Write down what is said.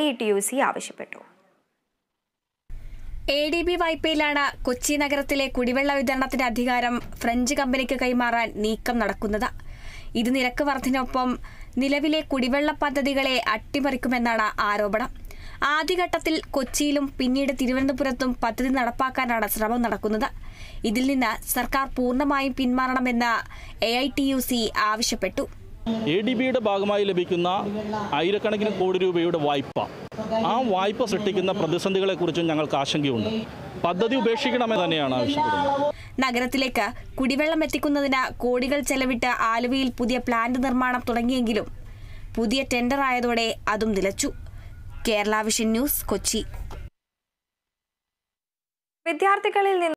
A T U C ആവശ്യപ്പെട്ടു A D B വായ്പയിലാണ് കൊച്ചി നഗരത്തിലെ കുടിവെള്ള വിതരണത്തിന്റെ അധികാരം ഫ്രഞ്ച് കമ്പനിക്ക് കൈമാറാൻ നീക്കം നടക്കുന്നത് ഇത് നിരക്ക് വർധനൊപ്പം നിലവിലെ കുടിവെള്ള പദ്ധതികളെ അട്ടിമറിക്കുമെന്നാണ് ആരോപണം ആദ്യഘട്ടത്തിൽ കൊച്ചിയിലും പിന്നീട് തിരുവനന്തപുരത്തും പദ്ധതി നടപ്പാക്കാനാണ് ശ്രമം നടക്കുന്നത് ഇതിൽ നിന്ന് സർക്കാർ പൂർണ്ണമായും പിന്മാറണമെന്ന് എ ആവശ്യപ്പെട്ടു എ ഡി ബിയുടെ ഭാഗമായി ലഭിക്കുന്ന ആയിരക്കണക്കിന് കോടി രൂപയുടെ വായ്പ ആ വായ്പ സൃഷ്ടിക്കുന്ന പ്രതിസന്ധികളെക്കുറിച്ചും ഞങ്ങൾക്ക് ആശങ്കയുണ്ട് പദ്ധതി ഉപേക്ഷിക്കണമെന്ന് തന്നെയാണ് നഗരത്തിലേക്ക് കുടിവെള്ളം എത്തിക്കുന്നതിന് കോടികൾ ചെലവിട്ട് ആലുവയിൽ പുതിയ പ്ലാന്റ് നിർമ്മാണം തുടങ്ങിയെങ്കിലും പുതിയ ടെൻഡർ ആയതോടെ അതും നിലച്ചു കേരള വിഷൻ ന്യൂസ് കൊച്ചി വിദ്യാർത്ഥികളിൽ നിന്ന്